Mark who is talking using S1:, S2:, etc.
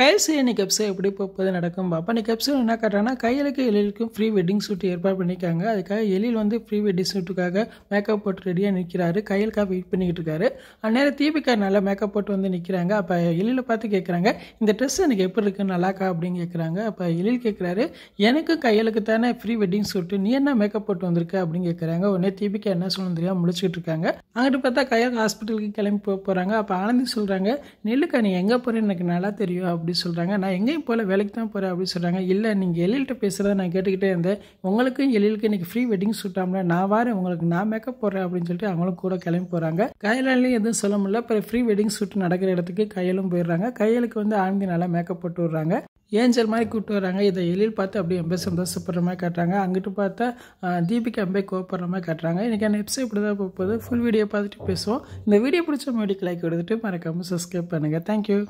S1: செய்ய இன்னைக்கு கப்ஸு எப்படி போது நடக்கும் பார்ப்போம் நீ கப்ஸில் என்ன காட்டுறாங்கன்னா கையிலுக்கு எழிலுக்கும் ஃப்ரீ வெட்டிங் ஷூட் ஏற்பாடு பண்ணியிருக்காங்க அதுக்காக எழில் வந்து ஃப்ரீ வெட்டிங் ஷூட்டுக்காக மேக்கப் போட்டு ரெடியாக நிற்கிறாரு கையிலுக்காக வெயிட் பண்ணிக்கிட்டு இருக்காரு அந்நேரம் தீபிகா நல்லா மேக்கப் போட்டு வந்து நிற்கிறாங்க அப்போ எழில பார்த்து கேட்குறாங்க இந்த ட்ரெஸ் எனக்கு எப்படி இருக்கு நல்லாக்கா அப்படின்னு கேட்குறாங்க அப்போ எழில் கேட்குறாரு எனக்கு கையிலுக்கு தானே ஃப்ரீ வெட்டிங் ஷூட்டு நீ என்ன மேக்கப் போட்டு வந்திருக்க அப்படின்னு கேட்குறாங்க உடனே தீபிகா என்ன சொல்லணும் தெரியாமல் முடிச்சுக்கிட்டு இருக்காங்க அங்கிட்டு பார்த்தா கையில் ஹாஸ்பிட்டலுக்கு கிளம்பி போக போகிறாங்க அப்போ ஆனந்தி சொல்கிறாங்க நெல்லுக்கா நீ எங்கே போகிறேன்னு எனக்கு நல்லா தெரியும் அப்படின்னு அப்படின்னு சொல்கிறாங்க நான் எங்கேயும் போகல வேலைக்கு தான் போகிறேன் அப்படின்னு சொல்கிறாங்க இல்லை நீங்கள் எழில்கிட்ட பேசுகிறத நான் கேட்டுக்கிட்டே இருந்தேன் உங்களுக்கும் எழிலுக்கு இன்றைக்கி ஃப்ரீ வெட்டிங் சூட்டாமல் நான் வரேன் உங்களுக்கு நான் மேக்கப் போடுறேன் அப்படின்னு சொல்லிட்டு அவங்களும் கூட கிளம்பி போகிறாங்க கையிலாலையும் எதுவும் சொல்ல முடியல அப்புறம் ஃப்ரீ வெட்டிங் ஷூட் நடக்கிற இடத்துக்கு கையிலும் போயிடுறாங்க கையலுக்கு வந்து ஆண்டி நல்லா மேக்கப் போட்டு விடுறாங்க ஏஞ்சல் மாதிரி கூப்பிட்டு வர்றாங்க இதை எழில் பார்த்து அப்படியே எம்பே சந்தோஷப்படுற மாதிரி காட்டுறாங்க அங்கிட்டு பார்த்தா தீபிகா எம்பே கோப்படுற மாதிரி காட்டுறாங்க இன்றைக்கான எபிசோட் இப்படி தான் போகுது ஃபுல் வீடியோ பார்த்துட்டு பேசுவோம் இந்த வீடியோ பிடிச்ச மாதிரி லைக் கொடுத்துட்டு மறக்காமல் சப்ஸ்கிரைப் பண்ணுங்கள் தேங்க்யூ